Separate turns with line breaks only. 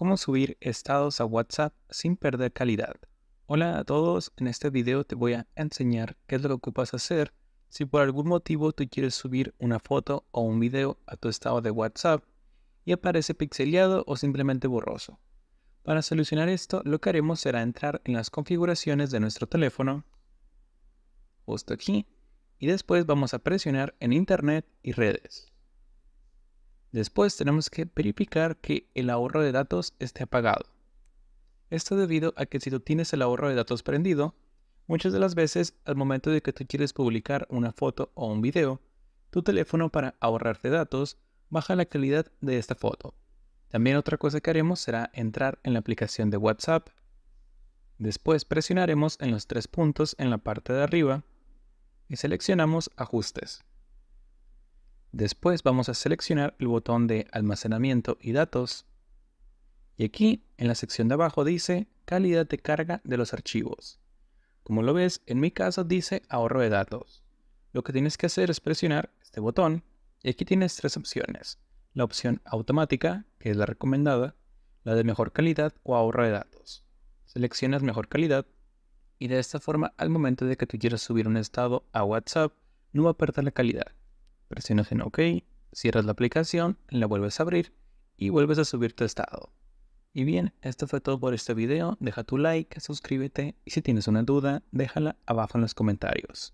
Cómo subir estados a WhatsApp sin perder calidad. Hola a todos, en este video te voy a enseñar qué es lo que ocupas hacer si por algún motivo tú quieres subir una foto o un video a tu estado de WhatsApp y aparece pixeleado o simplemente borroso. Para solucionar esto, lo que haremos será entrar en las configuraciones de nuestro teléfono, justo aquí, y después vamos a presionar en Internet y redes. Después tenemos que verificar que el ahorro de datos esté apagado. Esto debido a que si tú tienes el ahorro de datos prendido, muchas de las veces al momento de que tú quieres publicar una foto o un video, tu teléfono para ahorrarte datos baja la calidad de esta foto. También otra cosa que haremos será entrar en la aplicación de WhatsApp. Después presionaremos en los tres puntos en la parte de arriba y seleccionamos ajustes. Después vamos a seleccionar el botón de almacenamiento y datos y aquí en la sección de abajo dice calidad de carga de los archivos. Como lo ves, en mi caso dice ahorro de datos. Lo que tienes que hacer es presionar este botón y aquí tienes tres opciones. La opción automática, que es la recomendada, la de mejor calidad o ahorro de datos. Seleccionas mejor calidad y de esta forma al momento de que tú quieras subir un estado a WhatsApp no va a perder la calidad presionas en OK, cierras la aplicación, la vuelves a abrir y vuelves a subir tu estado. Y bien, esto fue todo por este video, deja tu like, suscríbete y si tienes una duda, déjala abajo en los comentarios.